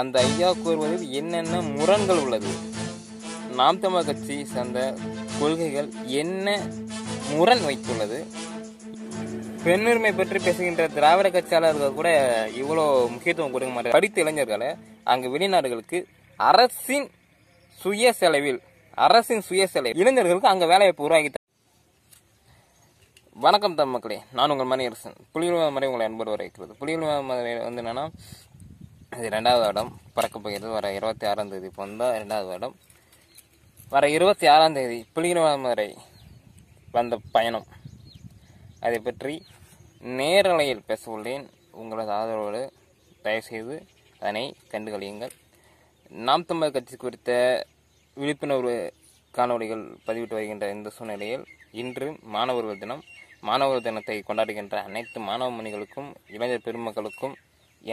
அந்த ஐயா கூறுவதில் என்னென்ன முரண்கள் உள்ளது நாம் தமிழ் கட்சி சார்ந்த கொள்கைகள் என்ன முரண் வைத்துள்ளது பெண்ணுரிமை பற்றி பேசுகின்ற திராவிட கட்சியாளர்கள் கூட இவ்வளோ முக்கியத்துவம் கொடுக்க மாட்டார் படித்த இளைஞர்களை அங்கு வெளிநாடுகளுக்கு அரசின் சுய செலவில் அரசின் சுய செலவு இளைஞர்களுக்கு அங்கே வேலைவாய்ப்பு உருவாக்கி வணக்கம் தமிழ் மக்களே நான் உங்கள் மணியரசன் புலிகள் மறை உங்களை அன்பு வரைக்கிறது புலிகள் வந்து என்னென்னா இது ரெண்டாவது வருடம் பறக்க போகிறது வர இருபத்தி ஆறாம் தேதி பிறந்தால் ரெண்டாவது வருடம் வர இருபத்தி ஆறாம் தேதி புலிகிரமம் வரை வந்த பயணம் அதை பற்றி நேரலையில் பேச உள்ளேன் உங்களது ஆதரவோடு தயவுசெய்து அதனை கண்டுகளியுங்கள் நாம் தமிழர் கட்சி குறித்த விழிப்புணர்வு காணொலிகள் பதிவிட்டு வருகின்ற இந்த சூழ்நிலையில் இன்று மாணவர்கள் தினம் மாணவர் தினத்தை கொண்டாடுகின்ற அனைத்து மாணவ மணிகளுக்கும் இளைஞர் பெருமக்களுக்கும்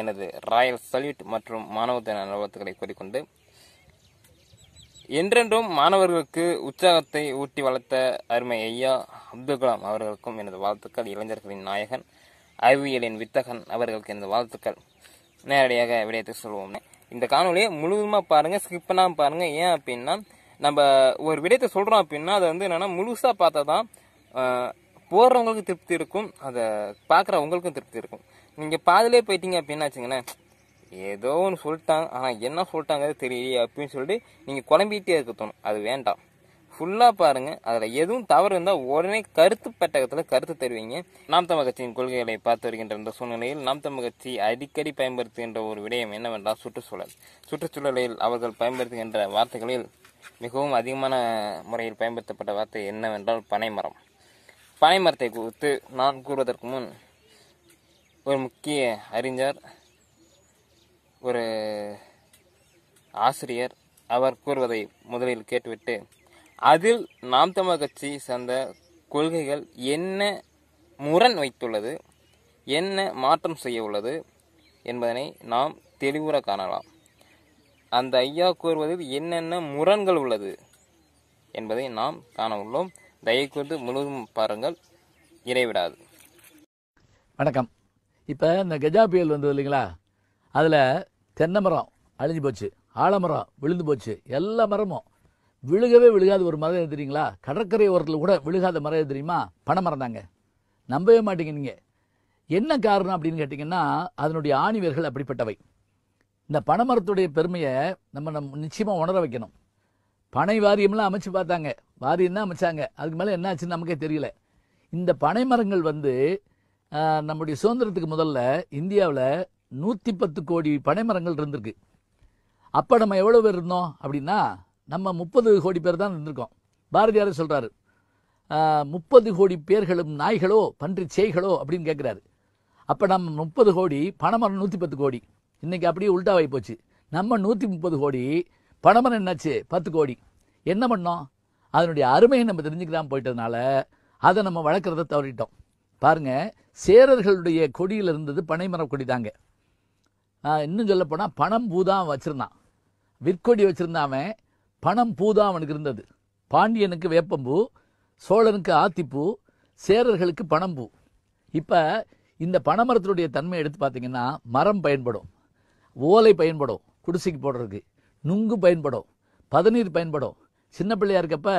எனது ராயல் சல்யூட் மற்றும் மாணவ தின நல்வாழ்த்துக்களை கூறிக்கொண்டு என்றென்றும் மாணவர்களுக்கு உற்சாகத்தை ஊட்டி வளர்த்த அருமை ஐயா அப்துல் கலாம் அவர்களுக்கும் எனது வாழ்த்துக்கள் இளைஞர்களின் நாயகன் அறிவியலின் வித்தகன் அவர்களுக்கு எனது வாழ்த்துக்கள் நேரடியாக விடயத்தை சொல்வோம் இந்த காணொலியை முழுதுமாக பாருங்கள் ஸ்கிப் பாருங்கள் ஏன் அப்படின்னா நம்ம ஒரு விடயத்தை சொல்கிறோம் அப்படின்னா அதை வந்து என்னென்னா முழுசாக பார்த்தா தான் போடுறவங்களுக்கும் திருப்தி இருக்கும் அதை பார்க்குறவங்களுக்கும் திருப்தி இருக்கும் நீங்கள் பாதிலே போயிட்டீங்க அப்படின்னு வச்சுங்களேன் ஏதோ ஒன்று சொல்லிட்டாங்க ஆனால் என்ன சொல்லிட்டாங்க தெரியல அப்படின்னு சொல்லிட்டு நீங்கள் குழம்பிகிட்டே இருக்க தோணும் அது வேண்டாம் ஃபுல்லாக பாருங்கள் அதில் எதுவும் தவறு இருந்தால் உடனே கருத்து பெட்டகத்தில் கருத்து தருவீங்க நாம் தமிழ் கட்சியின் கொள்கைகளை பார்த்து வருகின்ற இந்த சூழ்நிலையில் நாம் தமிழ் கட்சி அடிக்கடி பயன்படுத்துகின்ற ஒரு விடயம் என்னவென்றால் சுற்றுச்சூழல் சுற்றுச்சூழலில் அவர்கள் பயன்படுத்துகின்ற வார்த்தைகளில் மிகவும் அதிகமான முறையில் பயன்படுத்தப்பட்ட வார்த்தை என்னவென்றால் பனைமரம் பனைமரத்தை குறித்து நான் கூறுவதற்கு முன் ஒரு முக்கிய அறிஞர் ஒரு ஆசிரியர் அவர் கூறுவதை முதலில் கேட்டுவிட்டு அதில் நாம் தமிழ் கட்சி சார்ந்த கொள்கைகள் என்ன முரண் வைத்துள்ளது என்ன மாற்றம் செய்ய உள்ளது என்பதனை நாம் தெளிவுற காணலாம் அந்த ஐயா கூறுவதில் என்னென்ன முரண்கள் உள்ளது என்பதை நாம் காண உள்ளோம் தயவு கூர்ந்து முழுவதும் பாருங்கள் இறைவிடாது வணக்கம் இப்போ இந்த கஜா புயல் வந்தது இல்லைங்களா அதில் தென்னை மரம் அழிஞ்சு போச்சு ஆலமரம் விழுந்து போச்சு எல்லா மரமும் விழுகவே விழுகாத ஒரு மரம் தெரியுங்களா கடற்கரை ஓரத்தில் கூட விழுகாத மரம் தெரியுமா பனை மரம் தாங்க நம்பவே மாட்டீங்க நீங்கள் என்ன காரணம் அப்படின்னு கேட்டிங்கன்னா அதனுடைய ஆணிவர்கள் அப்படிப்பட்டவை இந்த பனைமரத்துடைய பெருமையை நம்ம நம் நிச்சயமாக உணர வைக்கணும் பனை வாரியம்லாம் அமைச்சு பார்த்தாங்க வாரியம் தான் அமைச்சாங்க அதுக்கு மேலே என்ன ஆச்சுன்னு நமக்கே தெரியல இந்த பனைமரங்கள் வந்து நம்முடைய சுதந்திரத்துக்கு முதல்ல இந்தியாவில் நூற்றி பத்து கோடி பனைமரங்கள் இருந்திருக்கு அப்போ நம்ம எவ்வளோ பேர் இருந்தோம் அப்படின்னா நம்ம முப்பது கோடி பேர் தான் இருந்திருக்கோம் பாரதியார் சொல்கிறாரு முப்பது கோடி பேர்களும் நாய்களோ பன்றி செய்களோ அப்படின்னு கேட்குறாரு அப்போ நம்ம முப்பது கோடி பனைமரம் நூற்றி பத்து கோடி இன்றைக்கி அப்படியே உல்டாவாகி போச்சு நம்ம நூற்றி முப்பது கோடி பனைமரம் என்னாச்சு பத்து கோடி என்ன பண்ணோம் அதனுடைய அருமையை நம்ம தெரிஞ்சுக்கலாம் போயிட்டதுனால அதை நம்ம வளர்க்குறத தவறிட்டோம் பாருங்க சேரர்களுடைய கொடியில் இருந்தது பனைமரம் கொடி தாங்க இன்னும் சொல்லப்போனால் பணம் பூதான் வச்சுருந்தான் விற்கொடி வச்சுருந்தாவன் பணம் பூதான் அவனுக்கு இருந்தது பாண்டியனுக்கு வேப்பம்பூ சோழனுக்கு ஆத்திப்பூ சேரர்களுக்கு பணம் பூ இப்போ இந்த பனைமரத்தினுடைய தன்மை எடுத்து பார்த்தீங்கன்னா மரம் பயன்படும் ஓலை பயன்படும் குடிசைக்கு போடுறதுக்கு நுங்கு பயன்படும் பதநீர் பயன்படும் சின்ன பிள்ளையா இருக்கப்ப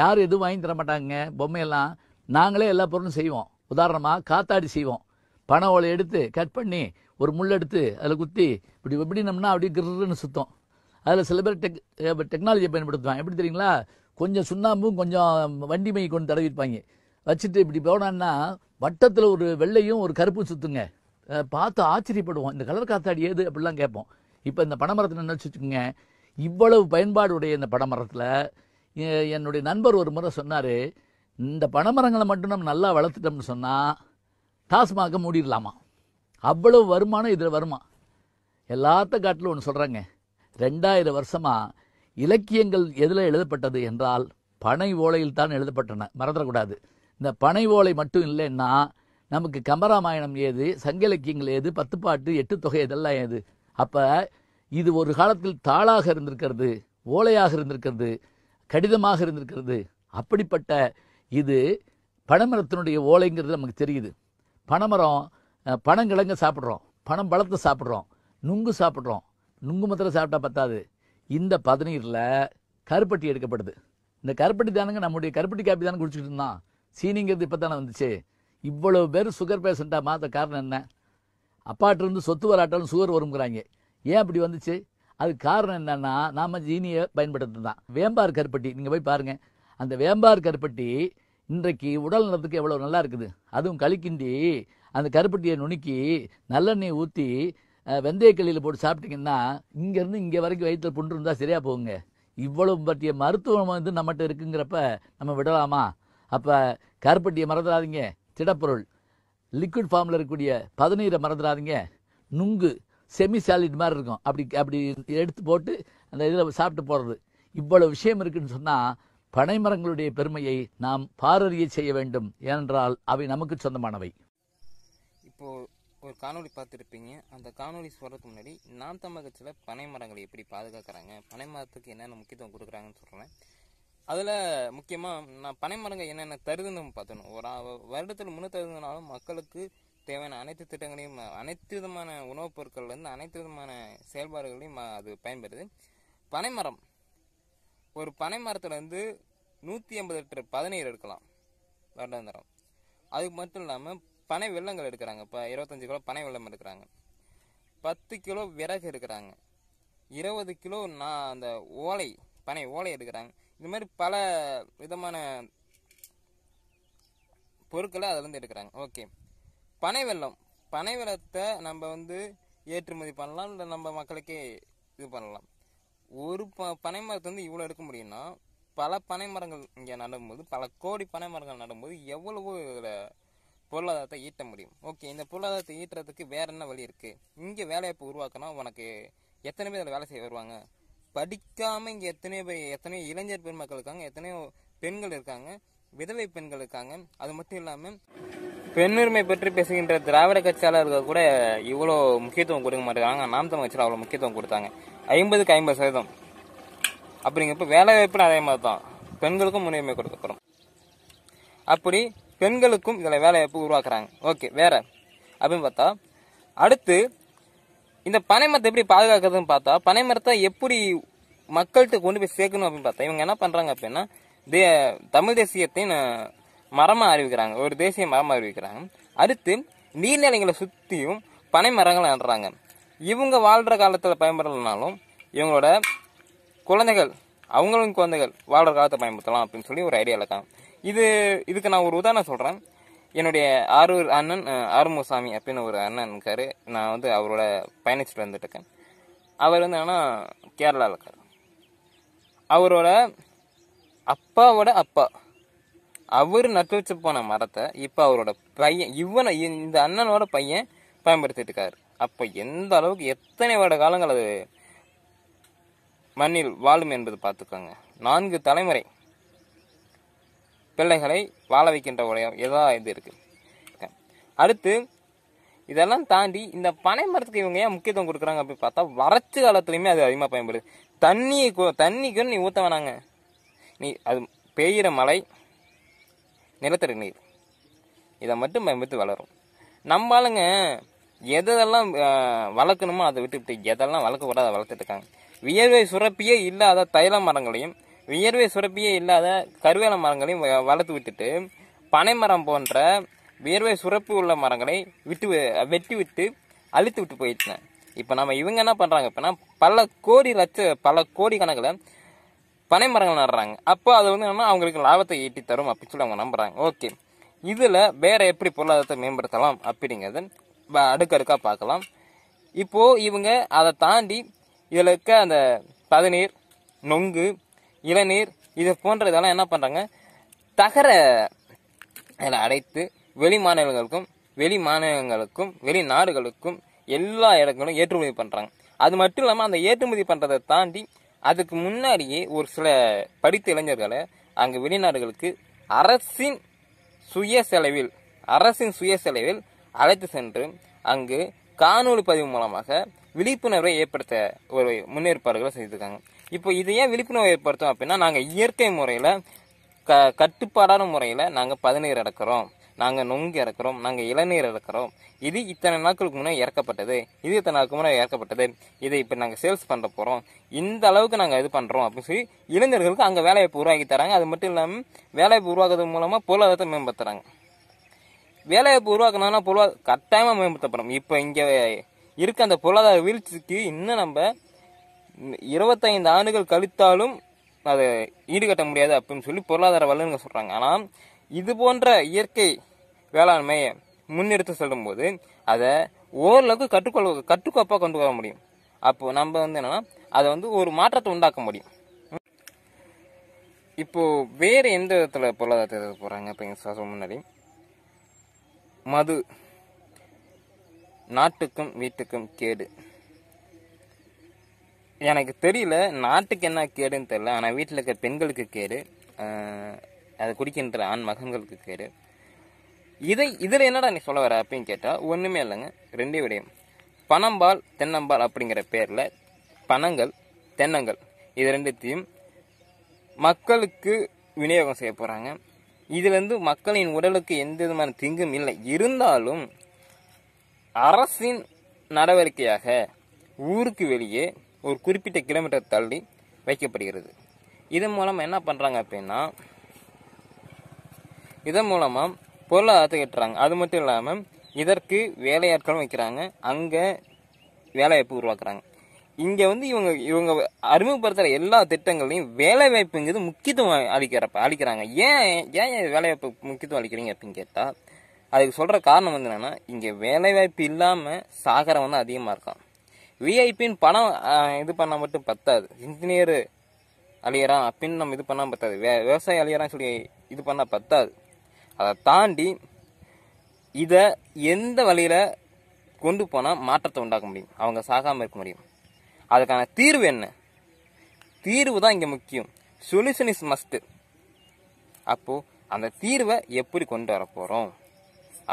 யாரும் எதுவும் வாங்கி தர மாட்டாங்க பொம்மையெல்லாம் நாங்களே எல்லா பொருளும் செய்வோம் உதாரணமாக காத்தாடி செய்வோம் பனை ஓலை எடுத்து கட் பண்ணி ஒரு முள் எடுத்து அதில் குத்தி இப்படி எப்படினோம்னா அப்படியே கிருன்னு சுத்தம் அதில் சில பேர் டெக் டெக்னாலஜியை பயன்படுத்துவாங்க எப்படி தெரியுங்களா கொஞ்சம் சுண்ணாம்பும் கொஞ்சம் வண்டி மை கொண்டு தடவிப்பாங்க வச்சுட்டு இப்படி போனான்னா வட்டத்தில் ஒரு வெள்ளையும் ஒரு கருப்பும் சுற்றுங்க பார்த்து ஆச்சரியப்படுவோம் இந்த கலர் காத்தாடி ஏது அப்படிலாம் கேட்போம் இப்போ இந்த பனைமரத்தில் என்ன வச்சுக்கோங்க இவ்வளவு பயன்பாடுடைய இந்த பனைமரத்தில் என்னுடைய நண்பர் ஒரு முறை சொன்னார் இந்த பனைமரங்களை மட்டும் நம்ம நல்லா வளர்த்துட்டோம்னு சொன்னால் டாஸ்மாக மூடிடலாமா அவ்வளவு வருமானம் இதில் வருமா எல்லாத்த காட்டிலும் ஒன்று சொல்கிறாங்க ரெண்டாயிரம் வருஷமாக இலக்கியங்கள் எதில் எழுதப்பட்டது என்றால் பனை ஓலையில் தான் எழுதப்பட்டன மறந்துடக்கூடாது இந்த பனை ஓலை மட்டும் இல்லைன்னா நமக்கு கம்பராமாயணம் ஏது சங்க இலக்கியங்கள் ஏது பத்துப்பாட்டு எட்டு தொகை இதெல்லாம் ஏது அப்போ இது ஒரு காலத்தில் தாளாக இருந்திருக்கிறது ஓலையாக இருந்திருக்கிறது கடிதமாக இருந்திருக்கிறது அப்படிப்பட்ட இது பனைமரத்தினுடைய ஓலைங்கிறது நமக்கு தெரியுது பனைமரம் பனங்கிழங்க சாப்பிட்றோம் பணம் பழத்தை சாப்பிட்றோம் நுங்கு சாப்பிட்றோம் நுங்கு மத்திர சாப்பிட்டா பத்தாது இந்த பதினீரில் கருப்பட்டி எடுக்கப்படுது இந்த கருப்பட்டி தானுங்க நம்முடைய கருப்பட்டி காப்பி தானே குடிச்சிட்டு இருந்தான் சீனிங்கிறது இப்போ தானே வந்துச்சு இவ்வளோ பேர் சுகர் பேஷண்ட்டாக மாற்ற காரணம் என்ன அப்பாட்டிருந்து சொத்து வராட்டாலும் சுகர் வரும்ங்கிறாங்க ஏன் அப்படி வந்துச்சு அது காரணம் என்னென்னா நாம் ஜீனியை பயன்படுத்துகிறது தான் வேம்பார் கருப்பட்டி நீங்கள் போய் பாருங்கள் அந்த வேம்பார் கருப்பட்டி இன்றைக்கு உடல் நலத்துக்கு எவ்வளோ நல்லா இருக்குது அதுவும் களிக்கிண்டி அந்த கருப்பட்டியை நுணுக்கி நல்லெண்ணெய் ஊற்றி வெந்தயக்கல்லியில் போட்டு சாப்பிட்டீங்கன்னா இங்கேருந்து இங்கே வரைக்கும் வயிற்றில் புண்டு இருந்தால் சரியாக போகுங்க இவ்வளவு பற்றிய மருத்துவம் வந்து நம்மகிட்ட இருக்குங்கிறப்ப நம்ம விடலாமா அப்போ கருப்பட்டியை மறந்துடாதீங்க திடப்பொருள் லிக்விட் ஃபார்மில் இருக்கக்கூடிய பதநீரை மறந்துடாதீங்க நுங்கு செமி சாலிட் மாதிரி இருக்கும் அப்படி அப்படி எடுத்து போட்டு அந்த இதில் சாப்பிட்டு போகிறது இவ்வளோ விஷயம் இருக்குதுன்னு சொன்னால் பனைமரங்களுடைய பெருமையை நாம் பாரறிய செய்ய வேண்டும் ஏனென்றால் அவை நமக்கு சொந்தமானவை இப்போ ஒரு காணொலி பார்த்துருப்பீங்க அந்த காணொலி சொல்கிறதுக்கு முன்னாடி நாம் தமிழகத்தில் பனைமரங்களை பனை மரங்களை எப்படி பாதுகாக்கிறாங்க பனை மரத்துக்கு என்னென்ன முக்கியத்துவம் கொடுக்குறாங்கன்னு சொல்கிறேன் அதில் முக்கியமாக நான் பனைமரங்கள் என்னென்ன தருதுன்னு பார்த்தணும் ஒரு வருடத்தில் முன்னூற்றி மக்களுக்கு தேவையான அனைத்து திட்டங்களையும் அனைத்து விதமான உணவுப் பொருட்கள்லேருந்து அனைத்து விதமான செயல்பாடுகளையும் அது பயன்படுது பனைமரம் ஒரு பனை மரத்தில் வந்து நூற்றி ஐம்பது லிட்டர் பதநீர் எடுக்கலாம் வருடாந்திரம் அதுக்கு மட்டும் இல்லாமல் பனை வெள்ளங்கள் எடுக்கிறாங்க இப்போ இருபத்தஞ்சி கிலோ பனை வெள்ளம் எடுக்கிறாங்க பத்து கிலோ விறகு எடுக்கிறாங்க இருபது கிலோ நான் அந்த ஓலை பனை ஓலை எடுக்கிறாங்க இது மாதிரி பல விதமான பொருட்களை அதிலேருந்து எடுக்கிறாங்க ஓகே பனை வெள்ளம் பனை வெள்ளத்தை நம்ம வந்து ஏற்றுமதி பண்ணலாம் இல்லை நம்ம மக்களுக்கே இது பண்ணலாம் ஒரு ப பனை மரத்தை வந்து இவ்வளோ எடுக்க முடியும்னா பல பனை மரங்கள் இங்கே நடும்போது பல கோடி பனை மரங்கள் நடும்போது எவ்வளவோ இதில் பொருளாதாரத்தை ஈட்ட முடியும் ஓகே இந்த பொருளாதாரத்தை ஈட்டுறதுக்கு வேற என்ன வழி இருக்குது இங்கே வேலைவாய்ப்பு உருவாக்கினா உனக்கு எத்தனை பேர் அதில் வேலை செய்ய வருவாங்க படிக்காமல் இங்கே எத்தனையோ பேர் எத்தனையோ இளைஞர் பெருமக்கள் இருக்காங்க எத்தனையோ பெண்கள் இருக்காங்க விதவை பெண்கள் இருக்காங்க அது மட்டும் இல்லாமல் பெண்ணுரிமை பற்றி பேசுகின்ற திராவிட கட்சியாளர்கள் கூட இவ்வளோ முக்கியத்துவம் கொடுக்க மாட்டேங்கிறாங்க நாம் தமிழ் கட்சியில் அவ்வளோ முக்கியத்துவம் கொடுத்தாங்க ஐம்பதுக்கு ஐம்பது சதவீதம் அப்படிங்கிறப்ப வேலை வாய்ப்புன்னு அதே மாதிரி தான் பெண்களுக்கும் முன்னுரிமை கொடுக்கப்படும் அப்படி பெண்களுக்கும் இதில் வேலை வாய்ப்பு உருவாக்குறாங்க ஓகே வேற அப்படின்னு பார்த்தா அடுத்து இந்த பனைமரத்தை எப்படி பாதுகாக்கிறதுன்னு பார்த்தா பனைமரத்தை எப்படி மக்கள்கிட்ட கொண்டு போய் சேர்க்கணும் அப்படின்னு பார்த்தா இவங்க என்ன பண்ணுறாங்க அப்படின்னா தே தமிழ் தேசியத்தையும் மரமாக அறிவிக்கிறாங்க ஒரு தேசிய மரமாக அறிவிக்கிறாங்க அடுத்து நீர்நிலைகளை சுற்றியும் பனை மரங்களை நடுறாங்க இவங்க வாழ்கிற காலத்தில் பயன்படலைனாலும் இவங்களோட குழந்தைகள் அவங்களும் குழந்தைகள் வாழ்கிற காலத்தை பயன்படுத்தலாம் அப்படின்னு சொல்லி ஒரு ஐடியாவில் இருக்காங்க இது இதுக்கு நான் ஒரு உதாரணம் சொல்கிறேன் என்னுடைய ஆரூர் அண்ணன் ஆறுமுகசாமி அப்படின்னு ஒரு அண்ணன் இருக்கார் நான் வந்து அவரோட பயணிச்சுட்டு வந்துட்டு இருக்கேன் அவர் வந்து என்னன்னா கேரளாவில் இருக்கார் அவரோட அப்பாவோட அப்பா அவர் நட்டு வச்சு போன மரத்தை இப்போ அவரோட பையன் இவனை இந்த அண்ணனோட பையன் பயன்படுத்திட்டு இருக்காரு அப்போ எந்த அளவுக்கு எத்தனை வருட காலங்கள் அது மண்ணில் வாழும் என்பது பார்த்துக்கோங்க நான்கு தலைமுறை பிள்ளைகளை வாழ வைக்கின்ற உடைய எதா இது இருக்குது அடுத்து இதெல்லாம் தாண்டி இந்த பனை மரத்துக்கு இவங்க ஏன் முக்கியத்துவம் கொடுக்குறாங்க அப்படின்னு பார்த்தா வறட்சி காலத்துலையுமே அது அதிகமாக பயன்படுது தண்ணியை தண்ணிக்குன்னு நீ ஊற்ற வேணாங்க நீ அது பெய்கிற மழை நிலத்தடி நீர் இதை மட்டும் பயன்படுத்தி வளரும் நம்மளுங்க எதெல்லாம் வளர்க்கணுமோ அதை விட்டுவிட்டு எதெல்லாம் வளர்க்கக்கூடாது அதை வளர்த்துட்ருக்காங்க வியர்வை சுரப்பியே இல்லாத தைல மரங்களையும் வியர்வை சுரப்பியே இல்லாத கருவேல மரங்களையும் வளர்த்து விட்டுட்டு பனை மரம் போன்ற வியர்வை சுரப்பு உள்ள மரங்களை விட்டு வெட்டி விட்டு அழுத்து விட்டு போயிட்டேன் இப்போ நம்ம இவங்க என்ன பண்ணுறாங்க இப்போனா பல கோடி லட்ச பல கோடி கணக்கில் பனை மரங்கள் நடுறாங்க அப்போ அது வந்து என்ன அவங்களுக்கு லாபத்தை ஈட்டி தரும் அப்படின்னு சொல்லி அவங்க நம்புறாங்க ஓகே இதில் வேற எப்படி பொருளாதாரத்தை மேம்படுத்தலாம் அப்படிங்கிறது அடுக்கடுக்காக பார்க்கலாம் இப்போது இவங்க அதை தாண்டி இதில் இருக்க அந்த பதநீர் நொங்கு இளநீர் இது போன்ற இதெல்லாம் என்ன பண்ணுறாங்க தகர இதில் அடைத்து வெளி மாநிலங்களுக்கும் வெளி மாநிலங்களுக்கும் வெளிநாடுகளுக்கும் எல்லா இடங்களும் ஏற்றுமதி பண்ணுறாங்க அது மட்டும் இல்லாமல் அந்த ஏற்றுமதி பண்ணுறதை தாண்டி அதுக்கு முன்னாடியே ஒரு சில படித்த இளைஞர்களை அங்கே வெளிநாடுகளுக்கு அரசின் சுய செலவில் அரசின் சுய செலவில் அழைத்து சென்று அங்கு காணொலி பதிவு மூலமாக விழிப்புணர்வை ஏற்படுத்த ஒரு முன்னேற்பாடுகளை செய்திருக்காங்க இப்போ இது ஏன் விழிப்புணர்வு ஏற்படுத்தும் அப்படின்னா நாங்கள் இயற்கை முறையில் க கட்டுப்பாடான முறையில் நாங்கள் பதநீர் அடக்கிறோம் நாங்கள் நொங்கு இறக்குறோம் நாங்கள் இளநீர் இறக்குறோம் இது இத்தனை நாட்களுக்கு முன்னே இறக்கப்பட்டது இது இத்தனை நாளுக்கு முன்னே இறக்கப்பட்டது இதை இப்போ நாங்கள் சேல்ஸ் பண்ண போகிறோம் இந்த அளவுக்கு நாங்கள் இது பண்ணுறோம் அப்படின்னு சொல்லி இளைஞர்களுக்கு அங்கே வேலைவாய்ப்பு உருவாக்கி தராங்க அது மட்டும் இல்லாமல் வேலைவாய்ப்பு உருவாக்குறது மூலமாக பொருளாதாரத்தை மேம்படுத்துகிறாங்க வேலைவாய்ப்பு உருவாக்கணும்னா பொருளாதார கட்டாயமாக மேம்படுத்தப்படும் இப்போ இங்கே இருக்க அந்த பொருளாதார வீழ்ச்சிக்கு இன்னும் நம்ம இருபத்தைந்து ஆண்டுகள் கழித்தாலும் அதை ஈடுகட்ட முடியாது அப்படின்னு சொல்லி பொருளாதார வல்லுநர்கள் சொல்கிறாங்க ஆனால் இது போன்ற இயற்கை வேளாண்மையை முன்னெடுத்து செல்லும்போது அதை ஓரளவுக்கு கட்டுக்கொள் கட்டுக்கோப்பாக கொண்டு வர முடியும் அப்போது நம்ம வந்து என்னென்னா அதை வந்து ஒரு மாற்றத்தை உண்டாக்க முடியும் இப்போது வேறு எந்த விதத்தில் பொருளாதாரத்தை போகிறாங்க முன்னாடி மது நாட்டுக்கும் வீட்டுக்கும் கேடு எனக்கு தெரியல நாட்டுக்கு என்ன கேடுன்னு தெரில ஆனால் வீட்டில் இருக்க பெண்களுக்கு கேடு அதை குடிக்கின்ற ஆண் மகன்களுக்கு கேடு இதை இதில் என்னடா நீ சொல்ல வர அப்படின்னு கேட்டால் ஒன்றுமே இல்லைங்க ரெண்டே விடயம் பணம்பால் தென்னம்பால் அப்படிங்கிற பேரில் பணங்கள் தென்னங்கள் இது ரெண்டுத்தையும் மக்களுக்கு விநியோகம் செய்ய போகிறாங்க இதிலிருந்து மக்களின் உடலுக்கு எந்த விதமான திங்கும் இல்லை இருந்தாலும் அரசின் நடவடிக்கையாக ஊருக்கு வெளியே ஒரு குறிப்பிட்ட கிலோமீட்டர் தள்ளி வைக்கப்படுகிறது இதன் மூலம் என்ன பண்ணுறாங்க அப்படின்னா இதன் மூலமாக பொருளாதாரத்தை கட்டுறாங்க அது மட்டும் இல்லாமல் இதற்கு வேலையாட்களும் வைக்கிறாங்க அங்கே வேலைவாய்ப்பு உருவாக்குறாங்க இங்கே வந்து இவங்க இவங்க அறிமுகப்படுத்துகிற எல்லா திட்டங்களையும் வேலைவாய்ப்புங்கிறது முக்கியத்துவம் அளிக்கிறப்ப அளிக்கிறாங்க ஏன் ஏன் வேலைவாய்ப்பு முக்கியத்துவம் அளிக்கிறீங்க அப்படின்னு கேட்டால் அதுக்கு சொல்கிற காரணம் வந்து என்னென்னா இங்கே வேலைவாய்ப்பு இல்லாமல் சாகரம் தான் அதிகமாக இருக்கான் விஐபின்னு பணம் இது பண்ணால் மட்டும் பத்தாது இன்ஜினியர் அழியறான் அப்படின்னு நம்ம இது பண்ணா பத்தாது வே விவசாயி அழியறான்னு சொல்லி இது பண்ணால் பத்தாது அதை தாண்டி இதை எந்த வழியில் கொண்டு போனால் மாற்றத்தை உண்டாக்க முடியும் அவங்க சாகாமல் இருக்க முடியும் அதுக்கான தீர்வு என்ன தீர்வு தான் இங்கே முக்கியம் சொல்யூஷன் இஸ் மஸ்ட்டு அப்போது அந்த தீர்வை எப்படி கொண்டு வர போகிறோம்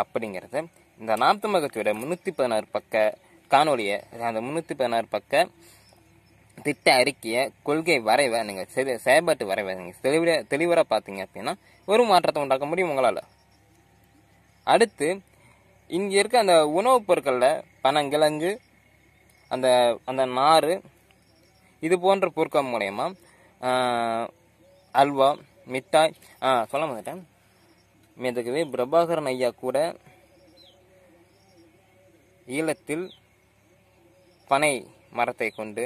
அப்படிங்கிறத இந்த நாற்பது மகத்தியோட முந்நூற்றி பதினாறு பக்க காணொலியை அந்த முந்நூற்றி பதினாறு பக்க திட்ட அறிக்கையை கொள்கை வரைவை நீங்கள் செ செயல்பாட்டு வரைவை நீங்கள் தெளிவிட தெளிவராக பார்த்தீங்க அப்படின்னா ஒரு மாற்றத்தை உண்டாக்க முடியும் உங்களால் அடுத்து இங்கே இருக்க அந்த உணவுப் பொருட்களில் பனங்கிழங்கு அந்த அந்த நார் இது போன்ற பொருட்கள் மூலயமா அல்வா மிட்டாய் ஆ சொல்ல மாட்டேன் இதுக்கு பிரபாகரன் ஐயா கூட ஈழத்தில் பனை மரத்தை கொண்டு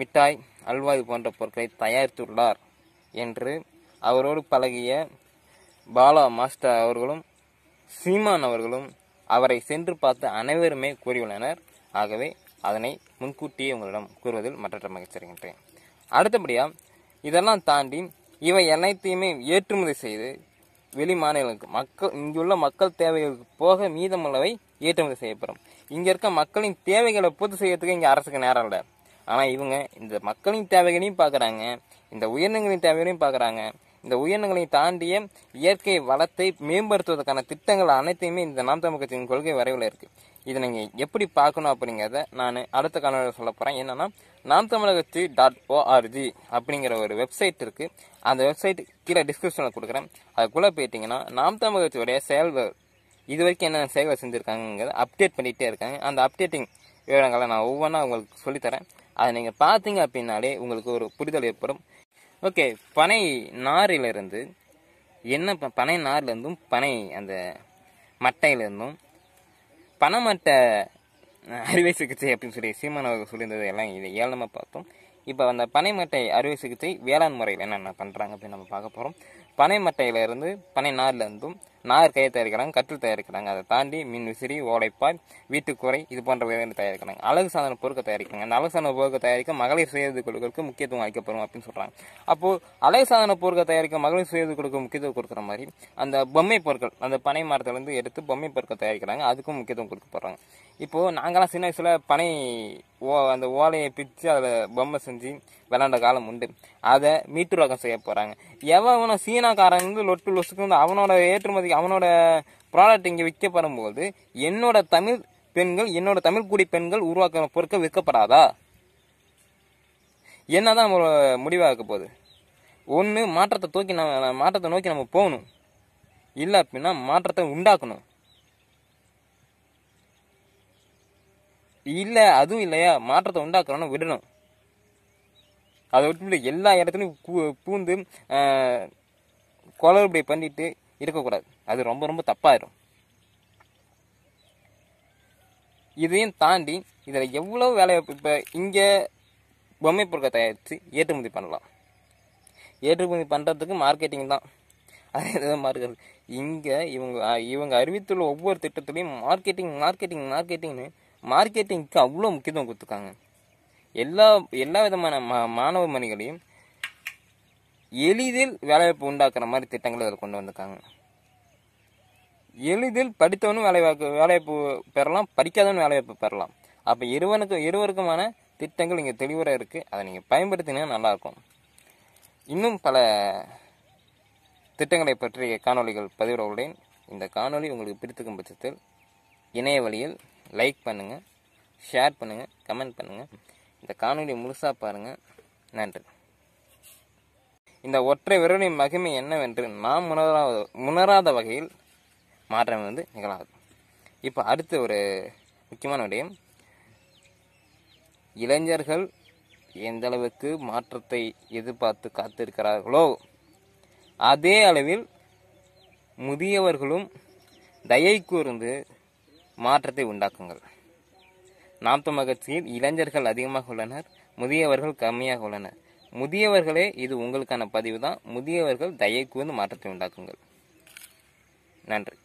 மிட்டாய் அல்வா இது போன்ற பொருட்களை தயாரித்துள்ளார் என்று அவரோடு பழகிய பாலா மாஸ்டர் அவர்களும் சீமான் அவர்களும் அவரை சென்று பார்த்த அனைவருமே கூறியுள்ளனர் ஆகவே அதனை முன்கூட்டியே உங்களிடம் கூறுவதில் மற்ற மகிழ்ச்சியடைகின்றேன் அடுத்தபடியாக இதெல்லாம் தாண்டி இவை அனைத்தையுமே ஏற்றுமதி செய்து வெளி மாநிலங்களுக்கு மக்கள் இங்குள்ள மக்கள் தேவைகளுக்கு போக மீதமுள்ளவை ஏற்றுமதி செய்யப்படும் இங்கே இருக்க மக்களின் தேவைகளை பூர்த்தி செய்யறதுக்கு இங்கே அரசுக்கு நேரம் இல்லை ஆனால் இவங்க இந்த மக்களின் தேவைகளையும் பார்க்குறாங்க இந்த உயிரினங்களின் தேவைகளையும் பார்க்குறாங்க இந்த உயிரினங்களை தாண்டிய இயற்கை வளத்தை மேம்படுத்துவதற்கான திட்டங்கள் அனைத்தையுமே இந்த நாம் தமிழ் கட்சியின் கொள்கை வரைவில் இருக்குது இதை நீங்கள் எப்படி பார்க்கணும் அப்படிங்கிறத நான் அடுத்த காலையில் சொல்ல போகிறேன் என்னென்னா நாம் தமிழகத்து டாட் ஓஆர்ஜி அப்படிங்கிற ஒரு வெப்சைட் இருக்குது அந்த வெப்சைட் கீழே டிஸ்கிரிப்ஷன்ல கொடுக்குறேன் அதுக்குள்ளே போயிட்டிங்கன்னா நாம் கட்சியுடைய செயல்கள் இது வரைக்கும் என்னென்ன சேவை செஞ்சுருக்காங்கிறத அப்டேட் பண்ணிகிட்டே இருக்காங்க அந்த அப்டேட்டிங் விவரங்களை நான் ஒவ்வொன்றா உங்களுக்கு சொல்லித்தரேன் அதை நீங்கள் பார்த்தீங்க அப்படின்னாலே உங்களுக்கு ஒரு புரிதல் ஏற்படும் ஓகே பனை நாரிலிருந்து என்ன பனை நாரிலிருந்தும் பனை அந்த மட்டையிலிருந்தும் பனைமட்டை அறுவை சிகிச்சை அப்படின்னு சொல்லி சீமான் அவர்கள் சொல்லியிருந்தது எல்லாம் இது ஏழமாக பார்த்தோம் இப்போ அந்த பனைமட்டை அறுவை சிகிச்சை வேளாண் முறையில் என்னென்ன பண்ணுறாங்க அப்படின்னு நம்ம பார்க்க போகிறோம் பனைமட்டையிலிருந்து பனை நாரிலிருந்தும் நார் கையை தயாரிக்கிறாங்க கட்டில் தயாரிக்கிறாங்க அதை தாண்டி மின் விசிறி ஓலைப்பாய் வீட்டுக்குறை இது போன்ற விதங்கள் தயாரிக்கிறாங்க அழகு சாதன பொருட்கள் தயாரிக்கிறாங்க அந்த அழகு சாதன பொருட்கள் தயாரிக்க மகளிர் சுயது குழுக்களுக்கு முக்கியத்துவம் அளிக்கப்படும் அப்படின்னு சொல்கிறாங்க அப்போது அழகு சாதன பொருட்கள் தயாரிக்க மகளிர் சுயது கொடுக்க முக்கியத்துவம் கொடுக்குற மாதிரி அந்த பொம்மை பொருட்கள் அந்த பனை மரத்துலேருந்து எடுத்து பொம்மை பொருட்கள் தயாரிக்கிறாங்க அதுக்கும் முக்கியத்துவம் கொடுக்க போகிறாங்க இப்போது நாங்களாம் சின்ன வயசில் பனை ஓ அந்த ஓலையை பிரித்து அதில் பொம்மை செஞ்சு விளாண்ட காலம் உண்டு அதை மீட்டுருவாக்கம் செய்ய போகிறாங்க எவன் சீனாக்காரன் வந்து லொட்டு லொசுக்கு வந்து அவனோட ஏற்றுமதி அவனோட ப்ராடக்ட் இங்கே விற்கப்படும் போது என்னோட தமிழ் பெண்கள் என்னோட தமிழ் குடி பெண்கள் உருவாக்கிற பொருட்கள் விற்கப்படாதா என்னதான் நம்ம முடிவாக இருக்க போகுது ஒன்று மாற்றத்தை தூக்கி நம்ம மாற்றத்தை நோக்கி நம்ம போகணும் இல்லை அப்படின்னா மாற்றத்தை உண்டாக்கணும் இல்லை அதுவும் இல்லையா மாற்றத்தை உண்டாக்குறோம் விடணும் அதை விட்டு எல்லா இடத்துலையும் பூந்து குளறுபடி பண்ணிட்டு இருக்கக்கூடாது அது ரொம்ப ரொம்ப தப்பாயிரும் இதையும் தாண்டி இதில் எவ்வளோ வேலை இப்போ இங்கே பொம்மை பொருட்கள் தயாரித்து ஏற்றுமதி பண்ணலாம் ஏற்றுமதி பண்ணுறதுக்கு மார்க்கெட்டிங் தான் அதே மார்க்கெட் இங்கே இவங்க இவங்க அறிவித்துள்ள ஒவ்வொரு திட்டத்துலேயும் மார்க்கெட்டிங் மார்க்கெட்டிங் மார்க்கெட்டிங்னு மார்க்கெட்டிங்க்கு அவ்வளோ முக்கியத்துவம் கொடுத்துருக்காங்க எல்லா எல்லா விதமான மா மாணவ மணிகளையும் எளிதில் வேலைவாய்ப்பு உண்டாக்குற மாதிரி திட்டங்களை அதில் கொண்டு வந்திருக்காங்க எளிதில் படித்தவனும் வேலைவாய்ப்பு வேலைவாய்ப்பு பெறலாம் படிக்காதவனும் வேலைவாய்ப்பு பெறலாம் அப்போ இருவனுக்கு இருவருக்குமான திட்டங்கள் இங்கே தெளிவுற இருக்குது அதை நீங்கள் பயன்படுத்தினா நல்லாயிருக்கும் இன்னும் பல திட்டங்களை பற்றிய காணொலிகள் பதிவிட உள்ளேன் இந்த காணொலி உங்களுக்கு பிடித்துக்கும் பட்சத்தில் இணைய வழியில் லைக் பண்ணுங்கள் ஷேர் பண்ணுங்கள் கமெண்ட் பண்ணுங்கள் இந்த காணொலி முழுசாக பாருங்கள் நன்றி இந்த ஒற்றை விரலின் மகிமை என்னவென்று நாம் உணராத உணராத வகையில் மாற்றம் வந்து நிகழாது இப்போ அடுத்த ஒரு முக்கியமான விடயம் இளைஞர்கள் எந்தளவுக்கு மாற்றத்தை எதிர்பார்த்து காத்திருக்கிறார்களோ அதே அளவில் முதியவர்களும் தயை கூர்ந்து மாற்றத்தை உண்டாக்குங்கள் நாம் மகிழ்ச்சியில் இளைஞர்கள் அதிகமாக உள்ளனர் முதியவர்கள் கம்மியாக உள்ளனர் முதியவர்களே இது உங்களுக்கான பதிவு தான் முதியவர்கள் தயக்கு வந்து மாற்றத்தை உண்டாக்குங்கள் நன்றி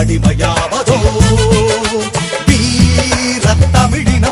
அடிமையாவதோ வீர தமிழின